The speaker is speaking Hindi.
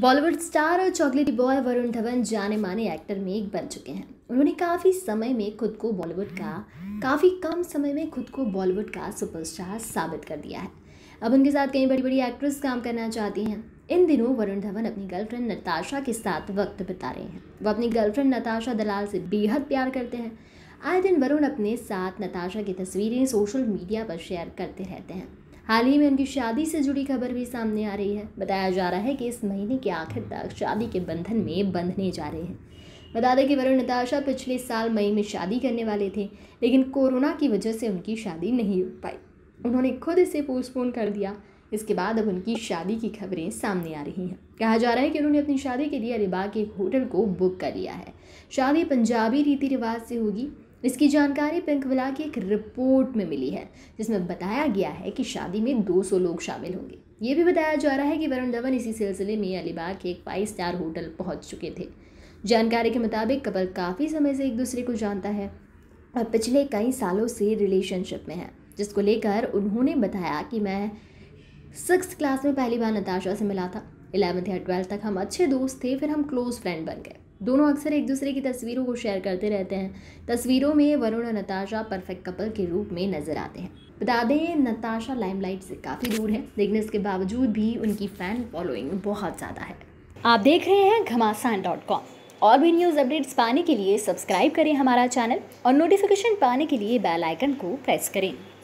बॉलीवुड स्टार और चॉकलेटी बॉय वरुण धवन जाने माने एक्टर में एक बन चुके हैं उन्होंने काफ़ी समय में खुद को बॉलीवुड का काफ़ी कम समय में खुद को बॉलीवुड का सुपरस्टार साबित कर दिया है अब उनके साथ कई बड़ी बड़ी एक्ट्रेस काम करना चाहती हैं इन दिनों वरुण धवन अपनी गर्लफ्रेंड नताशा के साथ वक्त बिता रहे हैं वो अपनी गर्लफ्रेंड नताशा दलाल से बेहद प्यार करते हैं आए दिन वरुण अपने साथ नताशा की तस्वीरें सोशल मीडिया पर शेयर करते रहते हैं हाल ही में उनकी शादी से जुड़ी खबर भी सामने आ रही है बताया जा रहा है कि इस महीने के आखिर तक शादी के बंधन में बंधने जा रहे हैं बता दें कि वरुण नताशा पिछले साल मई में शादी करने वाले थे लेकिन कोरोना की वजह से उनकी शादी नहीं हो पाई उन्होंने खुद इसे पोस्टपोन कर दिया इसके बाद अब उनकी शादी की खबरें सामने आ रही हैं कहा जा रहा है कि उन्होंने अपनी शादी के लिए अलीबाग के एक होटल को बुक कर लिया है शादी पंजाबी रीति रिवाज से होगी इसकी जानकारी पिंक विला की एक रिपोर्ट में मिली है जिसमें बताया गया है कि शादी में 200 लोग शामिल होंगे ये भी बताया जा रहा है कि वरुण धवन इसी सिलसिले में अलीबाग के एक फाइव स्टार होटल पहुंच चुके थे जानकारी के मुताबिक कपल काफ़ी समय से एक दूसरे को जानता है और पिछले कई सालों से रिलेशनशिप में है जिसको लेकर उन्होंने बताया कि मैं सिक्स क्लास में पहली बार नताशा से मिला था इलेवंथ या ट्वेल्थ तक हम अच्छे दोस्त थे फिर हम क्लोज़ फ्रेंड बन गए दोनों अक्सर एक दूसरे की तस्वीरों को शेयर करते रहते हैं तस्वीरों में वरुण और नताशा परफेक्ट कपल के रूप में नजर आते हैं बता दें नताशा लाइमलाइट से काफ़ी दूर है लेकिन इसके बावजूद भी उनकी फ़ैन फॉलोइंग बहुत ज़्यादा है आप देख रहे हैं घमासान डॉट कॉम और भी न्यूज़ अपडेट्स पाने के लिए सब्सक्राइब करें हमारा चैनल और नोटिफिकेशन पाने के लिए बेल आइकन को प्रेस करें